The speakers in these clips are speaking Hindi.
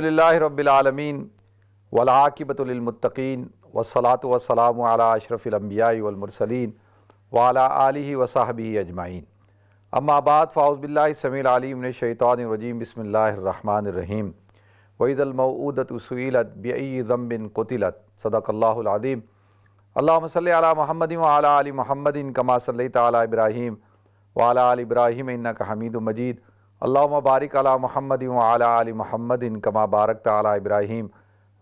अलहमदिल्ला रबालमीन वलाकिबतमतकीन वसलात वसलाम अशरफ़िलम्बियामरसलिन वाला आलि वसाहबी अजमाइन अम्माबाद फ़ाउज़बिल्ला समीम शैतानरजीम बसमीम वईदलमऊदत उसलत बिन कतिलत सदक़ल्लादीम अल्लाम महमद वाली महमदिन कमा सल तब्राहीम वाला आल इब्राहिम इन्ना का हमीद मजीद अल्लाह बारिक अला महमद वाली महमद कमा बारक तला इब्राहिम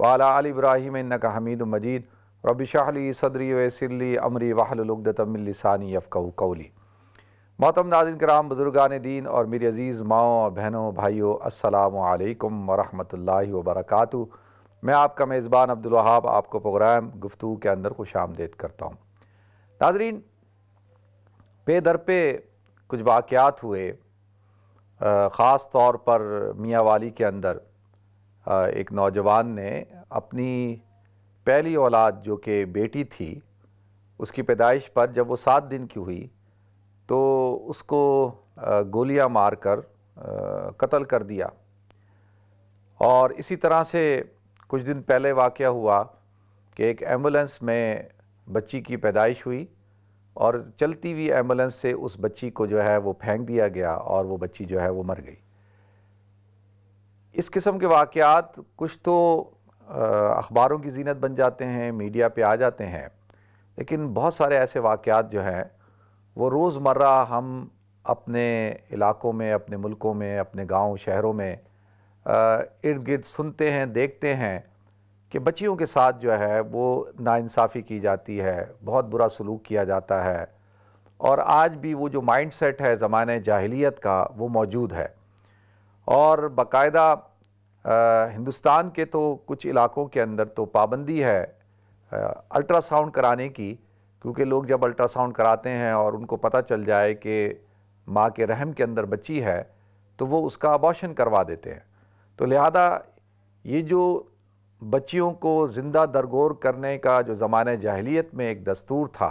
वाला अली इब्राहिम इनक हमीद मजीद रबिशाहली सदरी वसली अमरी वाहलुगदतमिलसानी यफ़ू कौली मातम नाजिन कराम बुज़ुर्गान दीन और मेरी अज़ीज़ माओ बहनों भाइयों असलकम वरहमल वबरक मैं आपका मेज़बान अब्दुलहाब आपको प्रोग्राम गुफ्तु के अंदर खुश आमदेद करता हूँ नाजरीन पे दर पे कुछ वाक़ात हुए ख़ास तौर पर मियाँ वाली के अंदर एक नौजवान ने अपनी पहली औलाद जो कि बेटी थी उसकी पैदाइश पर जब वो सात दिन की हुई तो उसको गोलियां मारकर कत्ल कर दिया और इसी तरह से कुछ दिन पहले वाक़ हुआ कि एक एम्बुलेंस में बच्ची की पैदाइश हुई और चलती हुई एम्बुलेंस से उस बच्ची को जो है वो फेंक दिया गया और वो बच्ची जो है वो मर गई इस किस्म के वाकयात कुछ तो अखबारों की जीनत बन जाते हैं मीडिया पे आ जाते हैं लेकिन बहुत सारे ऐसे वाकयात जो हैं वो रोज़मर्रा हम अपने इलाकों में अपने मुल्कों में अपने गांव शहरों में इर्द गिर्द सुनते हैं देखते हैं कि बच्चियों के साथ जो है वो नाइंसाफ़ी की जाती है बहुत बुरा सलूक किया जाता है और आज भी वो जो माइंड सेट है ज़माने जाहलीत का वो मौजूद है और बाकायदा हिंदुस्तान के तो कुछ इलाकों के अंदर तो पाबंदी है अल्ट्रासाउंड कराने की क्योंकि लोग जब अल्ट्रासाउंड कराते हैं और उनको पता चल जाए कि माँ के रहम के अंदर बच्ची है तो वो उसका अबॉशन करवा देते हैं तो लिहाजा ये जो बच्चियों को ज़िंदा दरगोर करने का जो ज़माने जाहलीत में एक दस्तूर था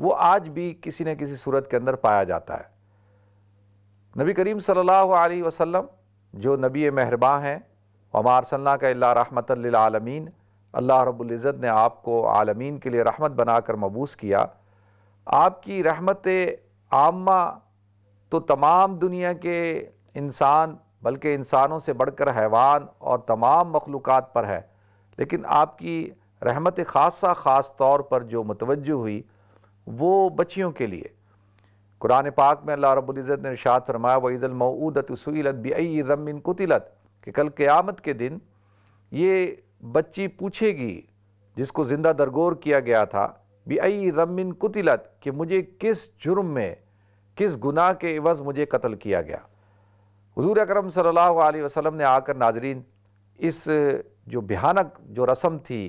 वो आज भी किसी न किसी सूरत के अंदर पाया जाता है नबी करीम सल्लल्लाहु अलैहि वसल्लम जो नबी महरबा हैं अमार सल्ला का रहमत आलमीन अल्लाह रब्ज़त ने आपको आलमीन के लिए रहमत बनाकर मबूस किया आपकी रहमत आमा तो तमाम दुनिया के इंसान बल्कि इंसानों से बढ़कर हैवान और तमाम मखलूक पर है लेकिन आपकी रहमत खासा ख़ास तौर पर जो मतवज हुई वो बच्चियों के लिए कुरान पाक में अल्लाह रब्ज़त ने इरशाद फरमाया वईज़लमऊदत सईलत बई रमिन कुतिलत कि कल क़्यामत के दिन ये बच्ची पूछेगी जिसको ज़िंदा दरगोर किया गया था बई रमिन कुतिलत कि मुझे किस जुर्म में किस गुनाह के एवज़ मुझे कत्ल किया गया हजूर अक्रम सल्ला वसलम ने आकर नाजरीन इस जो भयानक जो रस्म थी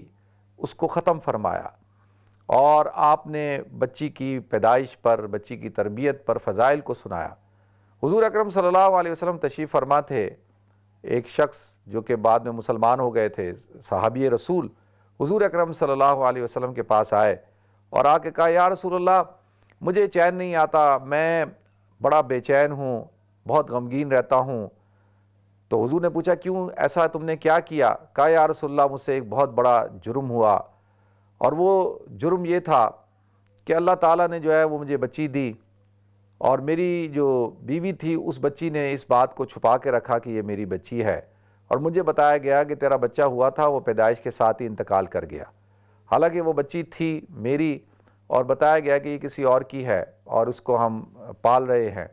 उसको ख़त्म फरमाया और आपने बच्ची की पैदाइश पर बच्ची की तरबियत पर फ़ज़ाइल को सुनाया हजूर अक्रम सल्ला वसलम तशीफ़ फरमा थे एक शख्स जो कि बाद में मुसलमान हो गए थे साहबी रसूल हजूर अक्रम सल्ला अलैहि के पास आए और आके कहा यार रसूल मुझे चैन नहीं आता मैं बड़ा बेचैन हूँ बहुत गमगीन रहता हूँ तो हजू ने पूछा क्यों ऐसा तुमने क्या किया का या रसोल्ला मुझसे एक बहुत बड़ा जुर्म हुआ और वो जुर्म ये था कि अल्लाह ताला ने जो है वो मुझे बच्ची दी और मेरी जो बीवी थी उस बच्ची ने इस बात को छुपा के रखा कि ये मेरी बच्ची है और मुझे बताया गया कि तेरा बच्चा हुआ था वो पैदाइश के साथ ही इंतकाल कर गया हालांकि वो बच्ची थी मेरी और बताया गया कि ये किसी और की है और उसको हम पाल रहे हैं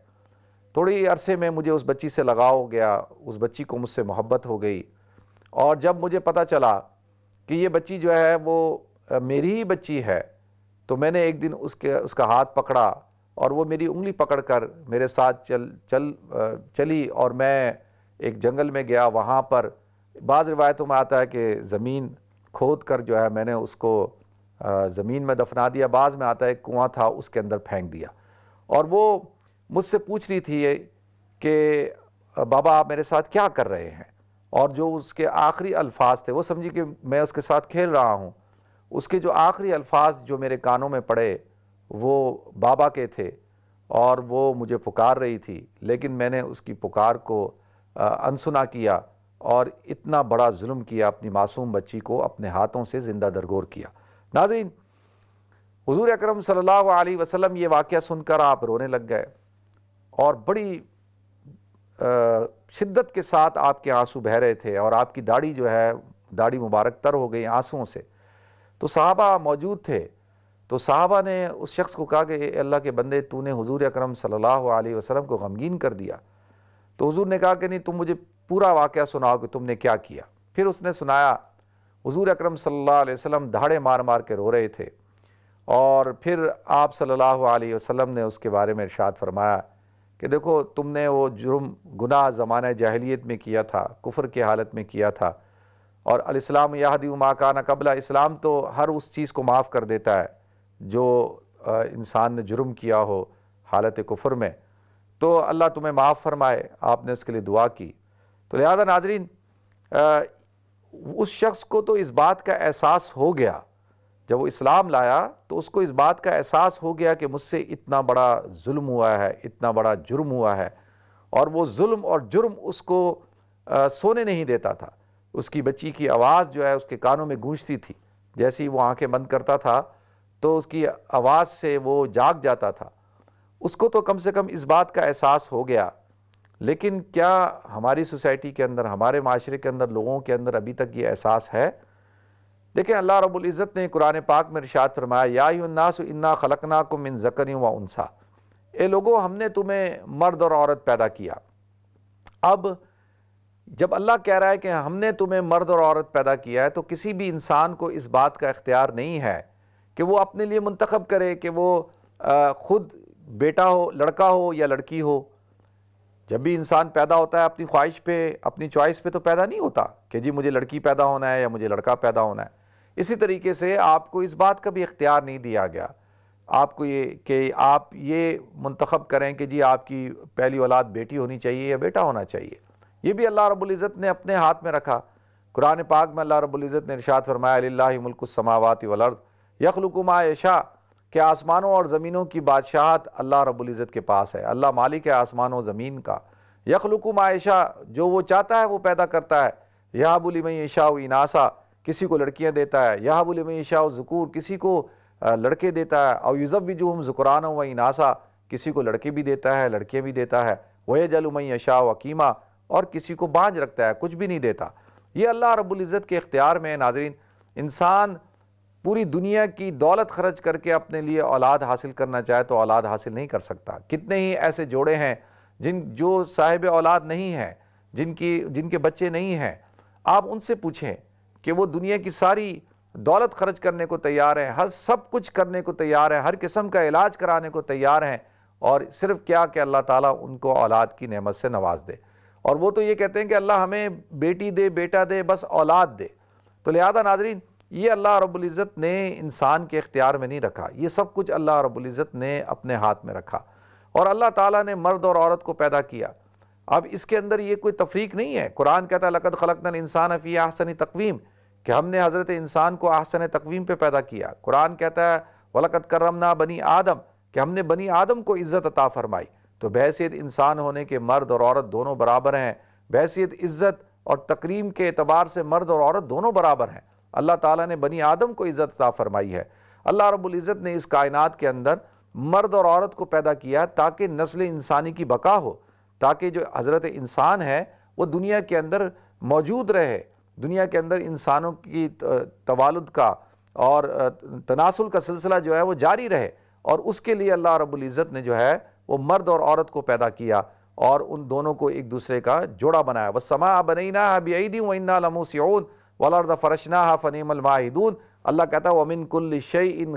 थोड़ी अरसे में मुझे उस बच्ची से लगाव हो गया उस बच्ची को मुझसे मोहब्बत हो गई और जब मुझे पता चला कि ये बच्ची जो है वो मेरी ही बच्ची है तो मैंने एक दिन उसके उसका हाथ पकड़ा और वो मेरी उंगली पकड़ कर मेरे साथ चल चल चली और मैं एक जंगल में गया वहाँ पर बाज़ रिवायतों में आता है कि ज़मीन खोद कर जो है मैंने उसको ज़मीन में दफना दिया बाज़ में आता है कुआँ था उसके अंदर फेंक दिया और वो मुझसे पूछ रही थी ये कि बाबा आप मेरे साथ क्या कर रहे हैं और जो उसके आखिरी अल्फाज थे वो समझी कि मैं उसके साथ खेल रहा हूँ उसके जो आखिरी अल्फाज जो मेरे कानों में पड़े वो बाबा के थे और वो मुझे पुकार रही थी लेकिन मैंने उसकी पुकार को अनसुना किया और इतना बड़ा जुल्म किया अपनी मासूम बच्ची को अपने हाथों से ज़िंदा दरगोर किया नाजीन हजूर अक्रम सल्लल्लाहु अलैहि वसल्लम ये वाक़ सुनकर आप रोने लग गए और बड़ी शिद्दत के साथ आपके आंसू बह रहे थे और आपकी दाढ़ी जो है दाढ़ी मुबारक तर हो गई आंसुओं से तो साहबा मौजूद थे तो साहबा ने उस शख्स को कहा कि अल्लाह के बंदे तूने हुजूर अकरम सल्लल्लाहु अलैहि वसल्लम को गमगीन कर दिया तो हुजूर ने कहा कि नहीं तुम मुझे पूरा वाक़ सुनाओ कि तुमने क्या किया फिर उसने सुनाया हुजूर अकरम सल्लल्लाहु अलैहि वसल्लम धाड़े मार मार के रो रहे थे और फिर आप सल्लल्लाहु अलैहि वसल्लम ने उसके बारे में इरशाद फरमाया कि देखो तुमने वो जुर्म गुनाह ज़माना जहलीत में किया था कुफर के हालत में किया था और अलस्लाम यादी माकाना कबला इस्लाम तो हर उस चीज़ को माफ़ कर देता है जो इंसान ने जुर्म किया हो हालत कुफर में तो अल्लाह तुम्हें माफ़ फरमाए आपने उसके लिए दुआ की तो लिहाजा नाजरीन उस शख्स को तो इस बात का एहसास हो गया जब वो इस्लाम लाया तो उसको इस बात का एहसास हो गया कि मुझसे इतना बड़ा जुल्म हुआ है इतना बड़ा जुर्म हुआ है और वो जुल्म और जुर्म उसको आ, सोने नहीं देता था उसकी बच्ची की आवाज़ जो है उसके कानों में गूंजती थी जैसे ही वो आंखें बंद करता था तो उसकी आवाज़ से वो जाग जाता था उसको तो कम से कम इस बात का एहसास हो गया लेकिन क्या हमारी सोसाइटी के अंदर हमारे माशरे के अंदर लोगों के अंदर अभी तक ये एहसास है देखें अल्लाह रबुल्ज़त ने कुरान पाक में रिशात फरमाया यानास इन्ना खलकना को मिन जकर व उनसा ए लोगों हमने तुम्हें मर्द और औरत पैदा किया अब जब अल्लाह कह रहा है कि हमने तुम्हें मर्द और औरत पैदा किया है तो किसी भी इंसान को इस बात का इख्तियार नहीं है कि वो अपने लिए मंतखब करे कि वो ख़ुद बेटा हो लड़का हो या लड़की हो जब भी इंसान पैदा होता है अपनी ख्वाहिश पे अपनी चॉइस पे तो पैदा नहीं होता कि जी मुझे लड़की पैदा होना है या मुझे लड़का पैदा होना है इसी तरीके से आपको इस बात का भी इख्तियार नहीं दिया गया आपको ये कि आप ये मंतखब करें कि जी आपकी पहली औलाद बेटी होनी चाहिए या बेटा होना चाहिए ये भी अल्लाह रब्ज़त ने अपने हाथ में रखा कुरान पाक में अल्लाह रब्ज़त ने इरशाद फरमाया समावत वलर्द यखलुकुमा के कि आसमानों और ज़मीनों की बादशाहत अल्लाह रब्ज़त के पास है अल्लाह मालिक है और ज़मीन का यखलुकुमा ऐशा जो वो चाहता है वो पैदा करता है यहाबुली मई ईशा इनासा किसी को लड़कियाँ देता है बोले में ईशा ज़कूर किसी को लड़के देता है और युज़ब भी जो हम जुकुरान व इनासा किसी को लड़के भी देता है लड़कियाँ भी देता है वह जलमई अशा वकीमा और किसी को बाँझ रखता है कुछ भी नहीं देता ये अल्लाह रबुल्ज़त के इख्तियार में नाजरीन इंसान पूरी दुनिया की दौलत खर्च करके अपने लिए औलाद हासिल करना चाहे तो औलाद हासिल नहीं कर सकता कितने ही ऐसे जोड़े हैं जिन जो साहिब औलाद नहीं हैं जिनकी जिनके बच्चे नहीं हैं आप उनसे पूछें कि वो दुनिया की सारी दौलत खर्च करने को तैयार हैं हर सब कुछ करने को तैयार हैं हर किस्म का इलाज कराने को तैयार हैं और सिर्फ क्या कि अल्लाह ताला उनको औलाद की नेमत से नवाज दे और वो तो ये कहते हैं कि अल्लाह हमें बेटी दे बेटा दे बस औलाद दे तो लिहाजा नाजरीन ये अल्लाह रब्ज़त ने इंसान के इख्तियार में नहीं रखा ये सब कुछ अल्लाह रब्ज़त ने अपने हाथ में रखा और अल्लाह ताला ने मर्द और औरत को पैदा किया अब इसके अंदर ये कोई तफरीक नहीं है कुरान कहता है लकद खलकन इंसान अफी आहसन तकवीम कि हमने हज़रत इंसान को आहसन तकवीम पर पैदा किया कुरान कहता है वलकत करमना बनी आदम कि हमने बनी आदम को इज़्ज़त अता फरमाई तो बहसीत इंसान होने के मर्द और औरत दोनों बराबर हैं बहसीत इज़्ज़त और तकरीम के अतबार से मर्द और औरत दोनों बराबर हैं अल्लाह ताला ने बनी आदम को इज़्ज़त अता फरमाई है अल्लाह रबुल्ज़त ने इस कायनात के अंदर मर्द और औरत को पैदा किया ताकि नस्ल इंसानी की बका हो ताकि जो हज़रत इंसान है वो दुनिया के अंदर मौजूद रहे दुनिया के अंदर इंसानों की तवालद का और तनासुल का सिलसिला जो है वो जारी रहे और उसके लिए अल्लाह रब्ज़त ने जो है वो मर्द और औरत को पैदा किया और उन दोनों को एक दूसरे का जोड़ा बनाया बस समा बनना बदी वन्ना लमूसियन वलर्द फ़रशना फ़नीमलमाहिदून अल्लाह कहता है वमिन कुल शई इन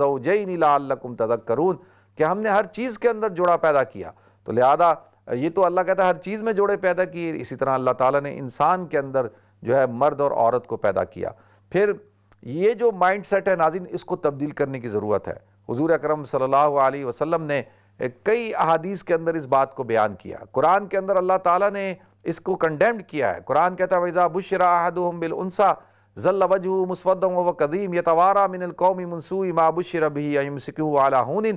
जो जई नीला तदक करून कि हमने हर चीज़ के अंदर जोड़ा पैदा किया तो लिहाजा ये तो अल्लाह कहता है हर चीज़ में जोड़े पैदा किए इसी तरह अल्लाह ताला ने इंसान के अंदर जो है मर्द और औरत को पैदा किया फिर ये जो माइंड सेट है नाजिन इसको तब्दील करने की ज़रूरत है हजूर अक्रम सल्ला वसम ने कई अहादीस के अंदर इस बात को बयान किया कुरान के अंदर अल्लाह ताला ने इसको कंडेम्ड किया है कुरान कहता है वैज़ा बुशराहदम बिलसा ज़ल्ल वजह मुसवदम व कदीम यतवारा मिनकौमी मनसूई माबुशर भी अमसिकू अला हून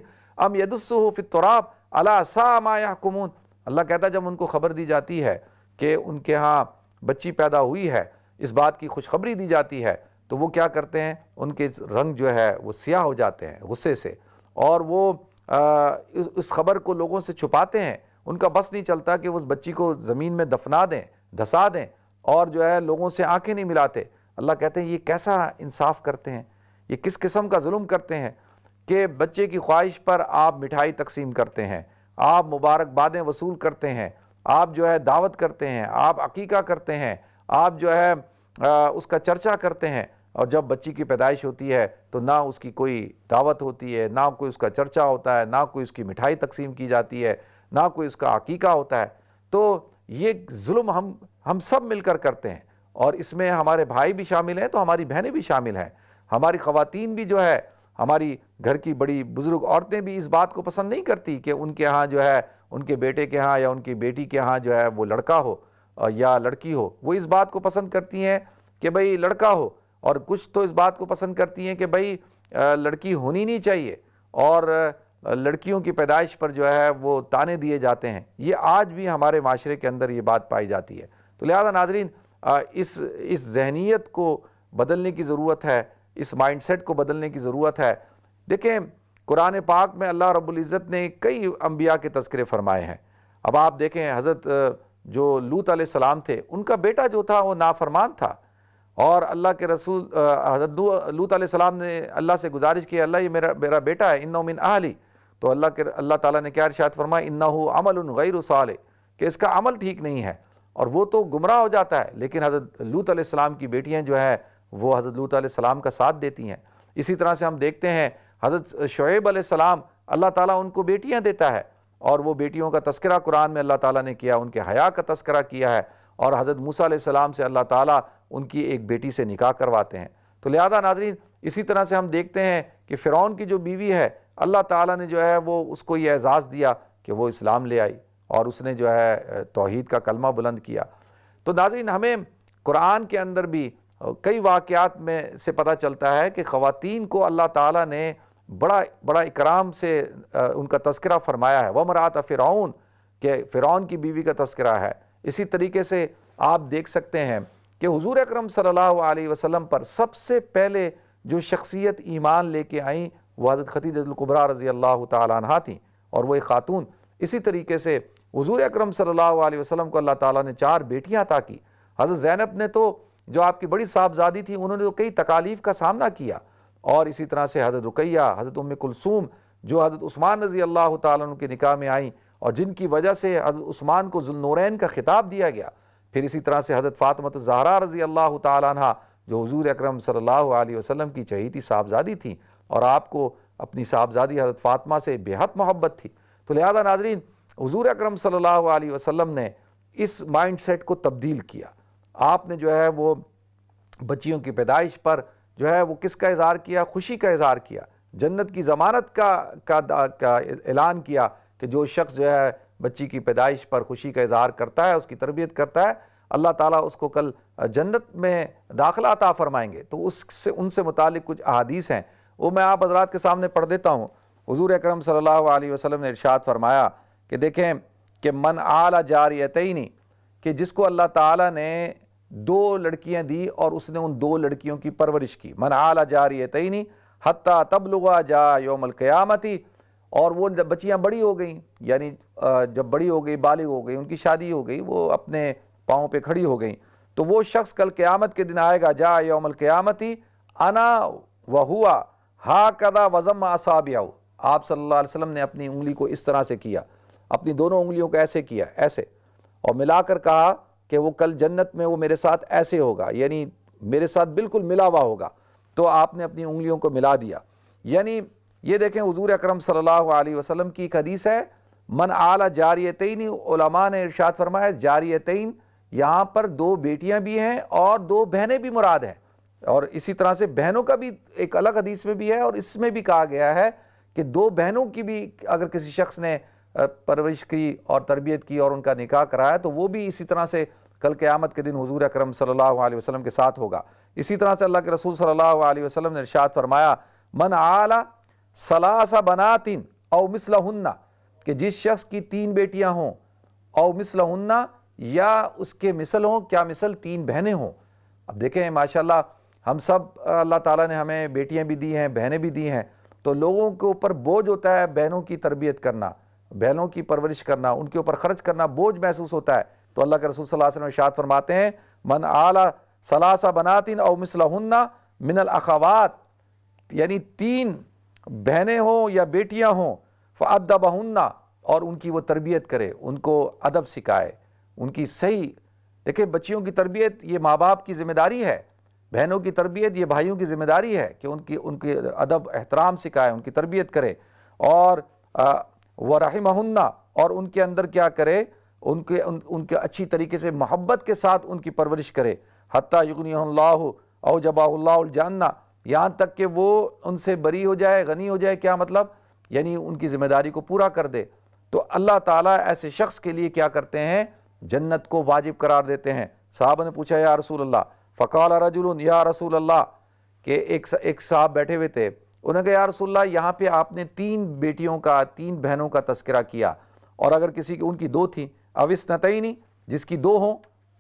अम यदस्सू फितराब अला सामाकुमून अल्लाह कहता जब उनको ख़बर दी जाती है कि उनके यहाँ बच्ची पैदा हुई है इस बात की खुशखबरी दी जाती है तो वो क्या करते हैं उनके रंग जो है वो सियाह हो जाते हैं गुस्से से और वो आ, इस खबर को लोगों से छुपाते हैं उनका बस नहीं चलता कि उस बच्ची को ज़मीन में दफना दें धसा दें और जो है लोगों से आंखें नहीं मिलाते अल्लाह कहते हैं ये कैसा इंसाफ करते हैं ये किस किस्म का जुल्म करते हैं कि बच्चे की ख्वाहिश पर आप मिठाई तकसीम करते हैं आप मुबारकबादें वसूल करते हैं आप जो है दावत करते हैं आप अकीका करते हैं आप जो है आ, उसका चर्चा करते हैं और जब बच्ची की पैदाइश होती है तो ना उसकी कोई दावत होती है ना कोई उसका चर्चा होता है ना कोई उसकी मिठाई तकसीम की जाती है ना कोई उसका अकीका होता है तो ये जुल्म हम हम सब मिलकर करते हैं और इसमें हमारे भाई भी शामिल हैं तो हमारी बहनें भी शामिल हैं हमारी ख़वातीन भी जो है हमारी घर की बड़ी बुज़ुर्ग औरतें भी इस बात को पसंद नहीं करती कि उनके यहाँ जो है उनके बेटे के यहाँ या उनकी बेटी के यहाँ जो है वो लड़का हो या लड़की हो वो इस बात को पसंद करती हैं कि भाई लड़का हो और कुछ तो इस बात को पसंद करती हैं कि भाई लड़की होनी नहीं चाहिए और लड़कियों की पैदाइश पर जो है वो ताने दिए जाते हैं ये आज भी हमारे माशरे के अंदर ये बात पाई जाती है तो लिहाजा नाजरीन इस इस जहनीत को बदलने की ज़रूरत है इस माइंडसेट को बदलने की ज़रूरत है देखें कुरान पाक में अल्लाह रबुल्ज़त ने कई अम्बिया के तस्करे फरमाए हैं अब आप देखें हज़रत जो लूत सलाम थे उनका बेटा जो था वो नाफरमान था और अल्लाह के रसूल हज़रत लूत सलाम ने अल्लाह से गुजारिश की अल्लाह ये मेरा मेरा बेटा है इन्ना मिन आहली तो अल्लाह के अल्लाह ताला ने क्या इरशाद फरमाया इन्ना हो अमल उन गैर कि इसका अमल ठीक नहीं है और वो तो गुमराह हो जाता है लेकिन हज़रत लूत सलाम की बेटियाँ जो है वो हज़रत लूत सलाम का साथ देती हैं इसी तरह से हम देखते हैं हज़रत शुएब सलाम अल्लाह ताला उनको बेटियां देता है और वो बेटियों का तस्करा कुरान में अल्लाह ताला ने किया उनके हया का तस्करा किया है और हज़रत मूसा सलाम से अल्लाह ताला उनकी एक बेटी से निकाह करवाते हैं तो लिहाजा नाजरीन इसी तरह से हम देखते हैं कि फ़िरौन की जो बीवी है अल्लाह ताला ने जो है वो उसको ये एज़ाज़ दिया कि वो इस्लाम ले आई और उसने जो है तोहद का कलमा बुलंद किया तो नाजरीन हमें कुरान के अंदर भी कई वाक़ात में से पता चलता है कि ख़वातीन को अल्लाह ताला ने बड़ा बड़ा इकराम से उनका तस्करा फरमाया है मरात फ़िरौन के फ़िरौन की बीवी का तस्करा है इसी तरीके से आप देख सकते हैं कि हुजूर अकरम सल्लल्लाहु अलैहि वसल्लम पर सबसे पहले जो शख्सियत ईमान लेके आई वह हज़रत खतीजतलकुबरा रज़ी अल्लाह तह थी और वह ख़ातून इसी तरीके से हजूर अक्रम सल्ला वसम को अल्लाह ताली ने चार बेटियाँ अता की हज़रत जैनब ने तो जो आपकी बड़ी साहबजादी थी उन्होंने तो कई तकालीफ का सामना किया और इसी तरह से हज़रत रुकैया हज़रत उम कुलसूम जो हज़रत उस्मान रज़ी अल्लाह तुम के निकाह में आईं और जिनकी वजह से हज़रत उस्मान को जुलनूरैन का खिताब दिया गया फिर इसी तरह से हज़रत फ़ातमत तो जहरा रज़ी अल्लाह तहा जो हजूर अक्रम सल्ला वसम की चहेती साहबजादी थी और आपको अपनी साहबजादी हज़रत फ़ातमा से बेहद मोहब्बत थी तो लिहाजा नाजरीन हजूर अक्रम सल्ला वसम ने इस माइंड सेट को तब्दील किया आपने जो है वो बच्चियों की पैदाइश पर जो है वो किसका इजहार किया खुशी का इजहार किया जन्नत की ज़मानत का का, का ऐलान किया कि जो शख्स जो है बच्ची की पैदाइश पर खुशी का इजहार करता है उसकी तरबियत करता है अल्लाह ताला उसको कल जन्नत में दाखला अता फ़रमाएंगे तो उससे उनसे मुतल कुछ अहादीस हैं वो मैं आप हजरात के सामने पढ़ देता हूँ हजूर अक्रम सल्ला वसलम ने इर्शाद फरमाया कि देखें कि मन आला जारियतनी कि जिसको अल्लाह ताला ने दो लड़कियां दी और उसने उन दो लड़कियों की परवरिश की मन आला जा रही है तई नहीं हत्या तब लुगा जा योमल क़यामती और वो जब बच्चियाँ बड़ी हो गई यानी जब बड़ी हो गई बालिग हो गई उनकी शादी हो गई वो अपने पाँव पे खड़ी हो गई तो वो शख्स कल क़्यामत के दिन आएगा जा योमल क़्यामती अना व हुआ हा कदा वज़म असाबियाऊ आप सल्ला वसम ने अपनी उंगली को इस तरह से किया अपनी दोनों उंगलियों को ऐसे किया ऐसे और मिलाकर कहा कि वो कल जन्नत में वो मेरे साथ ऐसे होगा यानी मेरे साथ बिल्कुल मिला हुआ होगा तो आपने अपनी उंगलियों को मिला दिया यानी ये देखें हजूर अक्रम सल्ला वसलम की एक हदीस है मन आला जारियतन उलमा ने इर्शाद फरमाया जारियतन यहाँ पर दो बेटियाँ भी हैं और दो बहनें भी मुराद हैं और इसी तरह से बहनों का भी एक अलग हदीस में भी है और इसमें भी कहा गया है कि दो बहनों की भी अगर किसी शख्स ने परवरिश की और तरबियत की और उनका निकाह कराया तो वो भी इसी तरह से कल क़्यामत के दिन हजूर अक्रम सल्लल्लाहु अलैहि वसल्लम के साथ होगा इसी तरह से अल्लाह के रसूल सल्लल्लाहु अलैहि वसल्लम ने इरशाद फरमाया मन आला सलासा बनातिन और मिसलहन्ना कि जिस शख्स की तीन बेटियां हों और मिसलहन्ना या उसके मिसल हों क्या मिसल तीन बहनें हों अब देखें माशाल्लाह हम सब अल्लाह ताला ने हमें बेटियां भी दी हैं बहनें भी दी हैं तो लोगों के ऊपर बोझ होता है बहनों की तरबियत करना बैलों की परवरिश करना उनके ऊपर खर्च करना बोझ महसूस होता है तो अल्लाह के रसूल सल्लल्लाहु अलैहि वसल्लम फरमाते हैं मन आला सलासा बनातिन और मिसलहन्ना मिनल अखावात यानी तीन बहनें हों या बेटियां हों फ़ादबहन्ना और उनकी वो तरबियत करे उनको अदब सिखाए उनकी सही देखिए बच्चियों की तरबियत ये माँ बाप की ज़िम्मेदारी है बहनों की तरबियत ये भाइयों की ज़िम्मेदारी है कि उनकी उनके अदब एहतराम सिखाए उनकी तरबियत करे और आ, वरहमहन्ना और उनके अंदर क्या करे उनके उन, उनके अच्छी तरीके से मोहब्बत के साथ उनकी परवरिश करे हती युगनी और जबाजानना यहाँ तक कि वो उनसे बरी हो जाए गनी हो जाए क्या मतलब यानी उनकी ज़िम्मेदारी को पूरा कर दे तो अल्लाह ताला ऐसे शख्स के लिए क्या करते हैं जन्नत को वाजिब करार देते हैं साहब ने पूछा या रसूल अल्लाह फ़काल रजुल या रसूल अल्लाह के एक एक साहब बैठे हुए थे उन्होंने कहा यार यहाँ पे आपने तीन बेटियों का तीन बहनों का तस्करा किया और अगर किसी की उनकी दो थी अविस्तई नहीं जिसकी दो हों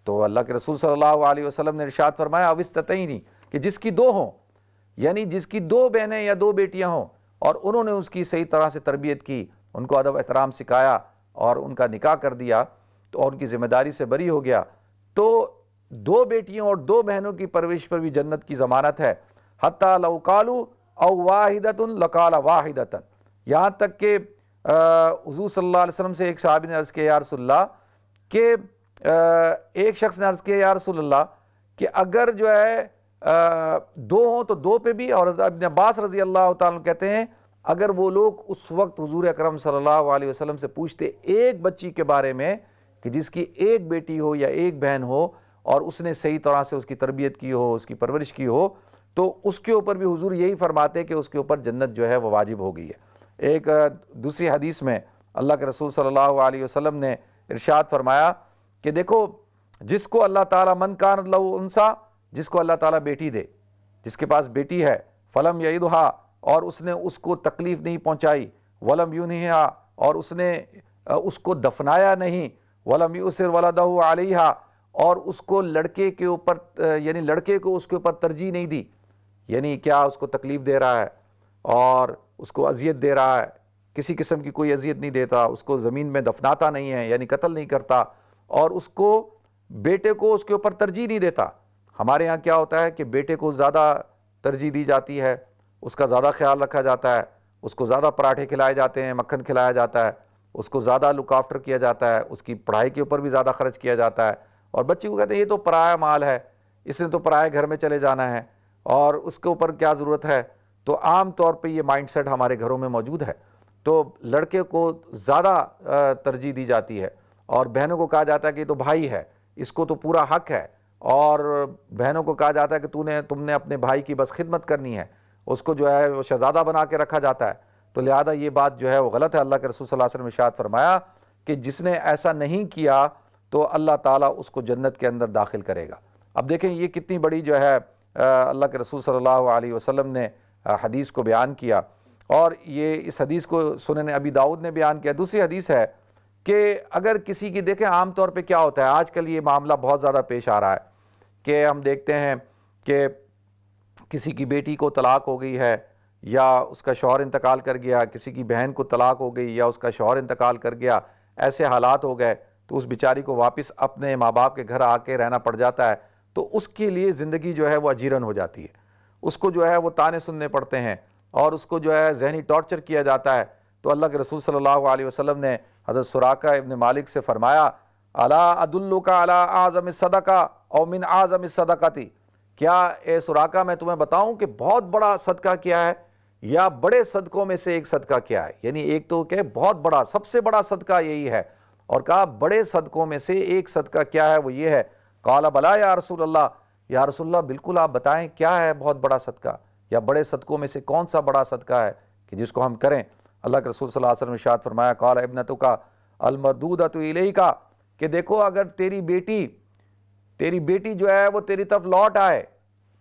तो अल्लाह के रसूल सल्लल्लाहु अलैहि वसल्लम ने रिशात फरमाया अविस्तई नहीं कि जिसकी दो हों यानी जिसकी दो बहनें या दो बेटियाँ हों और उन्होंने उसकी सही तरह से तरबियत की उनको अदब एहतराम सिखाया और उनका निकाह कर दिया तो और उनकी ज़िम्मेदारी से बरी हो गया तो दो बेटियों और दो बहनों की परवरिश पर भी जन्नत की ज़मानत है हती लौकालू अवाहिदतन लकाल वाहिदतन यहाँ तक के हजू सल्ला वसम से एक साहब ने अर्ज़ किया या के एक शख्स ने अर्ज़ किया या कि अगर जो है दो हों तो दो पे भी और अबन अब्बास रज़ी अल्लाह तहते हैं अगर वो लोग उस वक्त हजूर अक्रम सल्लल्लाहु वसलम से पूछते एक बच्ची के बारे में कि जिसकी एक बेटी हो या एक बहन हो और उसने सही तरह से उसकी तरबियत की हो उसकी परवरिश की हो तो उसके ऊपर भी हुजूर यही फरमाते कि उसके ऊपर जन्नत जो है वह वाजिब हो गई है एक दूसरी हदीस में अल्लाह के रसूल सल्लल्लाहु अलैहि वसल्लम ने इरशाद फरमाया कि देखो जिसको अल्लाह ताला मन कान उनसा जिसको अल्लाह ताला बेटी दे जिसके पास बेटी है फ़लम यदहा और उसने उसको तकलीफ़ नहीं पहुँचाई वलम यू नहीं और उसने उसको दफनाया नहीं वलम यूसर वलद आलिहा और उसको लड़के के ऊपर यानी लड़के को उसके ऊपर तरजीह नहीं दी यानी क्या उसको तकलीफ़ दे रहा है और उसको अजियत दे रहा है किसी किस्म की कोई अजियत नहीं देता उसको ज़मीन में दफनाता नहीं है यानी कत्ल नहीं करता और उसको बेटे को उसके ऊपर तरजीह नहीं देता हमारे यहाँ क्या होता है कि बेटे को ज़्यादा तरजीह दी जाती है उसका ज़्यादा ख्याल रखा जाता है उसको ज़्यादा पराठे खिलाए जाते हैं मक्खन खिलाया जाता है उसको ज़्यादा लुक आफ्टर किया जाता है उसकी पढ़ाई के ऊपर भी ज़्यादा खर्च किया जाता है और बच्चे को कहते हैं ये तो पराया माल है इसने तो पराया घर में चले जाना है और उसके ऊपर क्या ज़रूरत है तो आम तौर पे ये माइंडसेट हमारे घरों में मौजूद है तो लड़के को ज़्यादा तरजीह दी जाती है और बहनों को कहा जाता है कि तो भाई है इसको तो पूरा हक है और बहनों को कहा जाता है कि तूने तुमने अपने भाई की बस खिदमत करनी है उसको जो है वो शहज़ादा बना के रखा जाता है तो लिहाजा ये बात जो है वो गलत है अल्लाह के रसूल वसल्लम ने शाद फरमाया कि जिसने ऐसा नहीं किया तो अल्लाह ताला उसको जन्नत के अंदर दाखिल करेगा अब देखें ये कितनी बड़ी जो है अल्लाह के रसूल सल्लल्लाहु अलैहि वसल्लम ने हदीस को बयान किया और ये इस हदीस को ने अबी दाऊद ने बयान किया दूसरी हदीस है कि अगर किसी की देखें आम तौर पे क्या होता है आजकल ये मामला बहुत ज़्यादा पेश आ रहा है कि हम देखते हैं कि किसी की बेटी को तलाक हो गई है या उसका शौहर इंतकाल कर गया किसी की बहन को तलाक हो गई या उसका शौहर इंतकाल कर गया ऐसे हालात हो गए तो उस बेचारी को वापस अपने माँ बाप के घर आके रहना पड़ जाता है तो उसके लिए ज़िंदगी जो है वो अजीरन हो जाती है उसको जो है वो ताने सुनने पड़ते हैं और उसको जो है जहनी टॉर्चर किया जाता है तो अल्लाह के रसूल सल्लल्लाहु अलैहि वसल्लम ने हज़रत सुराका इबन मालिक से फ़रमाया अला अदुल्लु का अला आज़म सदका मिन आज़म सदका थी क्या ए सुराका मैं तुम्हें बताऊं कि बहुत बड़ा सदका क्या है या बड़े सदकों में से एक सदका क्या है यानी एक तो क्या बहुत बड़ा सबसे बड़ा सदका यही है और कहा बड़े सदकों में से एक सदका क्या है वो ये है कला बला या रसूल अल्लाह या रसोल्ला बिल्कुल आप बताएं क्या है बहुत बड़ा सदका या बड़े सदकों में से कौन सा बड़ा सदका है कि जिसको हम करें अल्लाह के रसूल वसल्लम शाद फरमाया कौल तो का अलमरदूद अतई का कि देखो अगर तेरी बेटी तेरी बेटी जो है वो तेरी तरफ लौट आए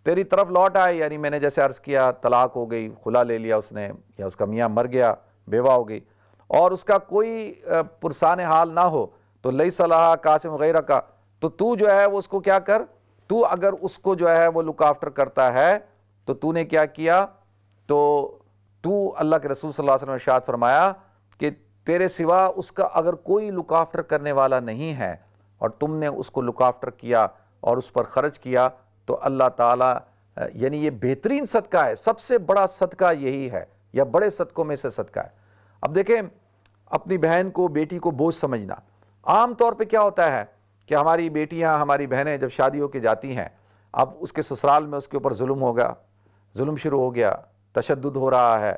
तेरी तरफ लौट आए यानी मैंने जैसे अर्ज़ किया तलाक हो गई खुला ले लिया उसने या उसका मियाँ मर गया बेवा हो गई और उसका कोई पुरसान हाल ना हो तो लई सलाह कासिम वगैरह का तो तू जो है वो उसको क्या कर तू अगर उसको जो है वो लुक आफ्टर करता है तो तूने क्या किया तो तू अल्लाह के रसूल सल्लल्लाहु अलैहि वसल्लम ने शाद फरमाया कि तेरे सिवा उसका अगर कोई लुक आफ्टर करने वाला नहीं है और तुमने उसको लुक आफ्टर किया और उस पर ख़र्च किया तो अल्लाह ताला यानी ये बेहतरीन सदका है सबसे बड़ा सदका यही है या बड़े सदकों में से सदका है अब देखें अपनी बहन को बेटी को बोझ समझना आम तौर पे क्या होता है कि हमारी बेटियां हमारी बहनें जब शादी होकर जाती हैं अब उसके ससुराल में उसके ऊपर जुल्म होगा जुल्म शुरू हो गया तशद हो रहा है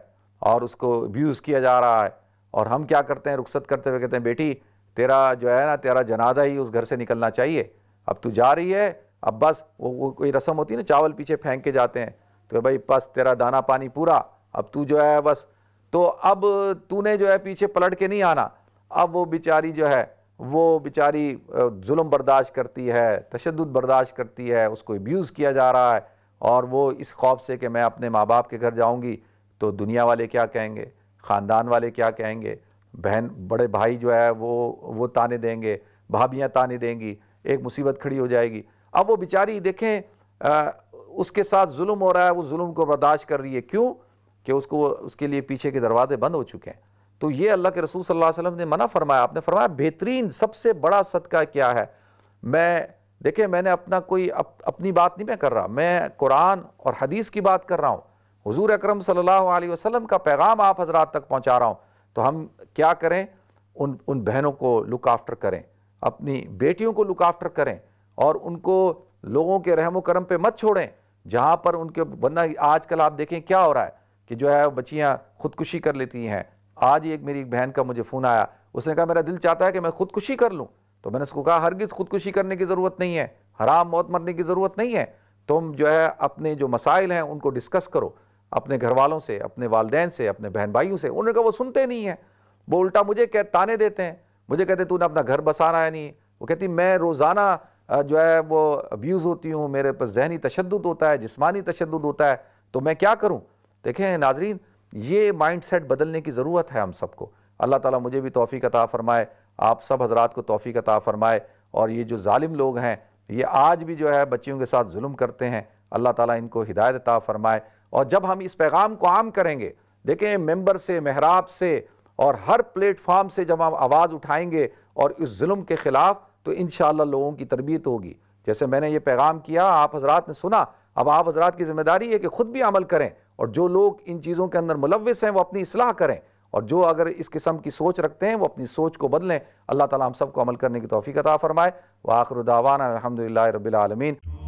और उसको अब्यूज़ किया जा रहा है और हम क्या करते हैं रुखसत करते हुए कहते हैं बेटी तेरा जो है ना तेरा जनादा ही उस घर से निकलना चाहिए अब तू जा रही है अब बस वो, वो कोई रस्म होती है ना चावल पीछे फेंक के जाते हैं तो भाई बस तेरा दाना पानी पूरा अब तू जो है बस तो अब तूने जो है पीछे पलट के नहीं आना अब वो बेचारी जो है वो बेचारी जुल्म बर्दाश्त करती है तशद बर्दाश्त करती है उसको अब्यूज़ किया जा रहा है और वो इस खौफ से कि मैं अपने माँ बाप के घर जाऊँगी तो दुनिया वाले क्या कहेंगे ख़ानदान वाले क्या कहेंगे बहन बड़े भाई जो है वो वो ताने देंगे भाभियाँ ताने देंगी एक मुसीबत खड़ी हो जाएगी अब वो बेचारी देखें आ, उसके साथ जुल्म हो रहा है वो म को बर्दाश्त कर रही है क्यों कि उसको उसके लिए पीछे के दरवाजे बंद हो चुके हैं तो ये अल्लाह के रसूल सल्लल्लाहु अलैहि वसल्लम ने मना फरमाया आपने फरमाया बेहतरीन सबसे बड़ा सदका क्या है मैं देखिए मैंने अपना कोई अप, अपनी बात नहीं मैं कर रहा मैं कुरान और हदीस की बात कर रहा हूँ हुजूर अकरम सल्लल्लाहु अलैहि वसल्लम का पैगाम आप हजरात तक पहुँचा रहा हूँ तो हम क्या करें उन उन बहनों को लुक आफ्टर करें अपनी बेटियों को लुक आफ्टर करें और उनको लोगों के रहम करम पर मत छोड़ें जहाँ पर उनके वरना आजकल आप देखें क्या हो रहा है कि जो है बच्चियाँ खुदकुशी कर लेती हैं आज ही एक मेरी एक बहन का मुझे फ़ोन आया उसने कहा मेरा दिल चाहता है कि मैं खुदकुशी कर लूँ तो मैंने उसको कहा हरगिज़ खुदकुशी करने की ज़रूरत नहीं है हराम मौत मरने की ज़रूरत नहीं है तुम जो है अपने जो मसाइल हैं उनको डिस्कस करो अपने घर वालों से अपने वालदेन से अपने बहन भाइयों से उन्होंने कहा वो सुनते नहीं हैं वो उल्टा मुझे कह ताने देते हैं मुझे कहते तूने अपना घर बसाना है नहीं वो कहती मैं रोज़ाना जो है वो अब्यूज़ होती हूँ मेरे पर जहनी तशद होता है जिसमानी तशद होता है तो मैं क्या करूँ देखें नाजरीन ये माइंडसेट बदलने की ज़रूरत है हम सबको अल्लाह ताला मुझे भी तोफ़ी अता फ़रमाए आप सब हजरात को तोफ़ी अता फ़रमाए और ये जो ालिम लोग हैं ये आज भी जो है बच्चियों के साथ जुल्म करते हैं अल्लाह ताला इनको हिदायत अता फ़रमाए और जब हम इस पैगाम को आम करेंगे देखें मेंबर से महराब से और हर प्लेटफार्म से जब हम आवाज़ उठाएँगे और इस जुल्म के ख़िलाफ़ तो इन लोगों की तरबियत होगी जैसे मैंने ये पैगाम किया आप हजरात ने सुना अब आप हजरात की जिम्मेदारी है कि ख़ुद भी अमल करें और जो लोग इन चीज़ों के अंदर मुलविस हैं वो अपनी असलाह करें और जो अगर इस किस्म की सोच रखते हैं वो अपनी सोच को बदलें अल्लाह ताला हम सबको अमल करने की तोफ़ी अता फ़रमाए व आखिर अलहमदिल्ला रबालमीन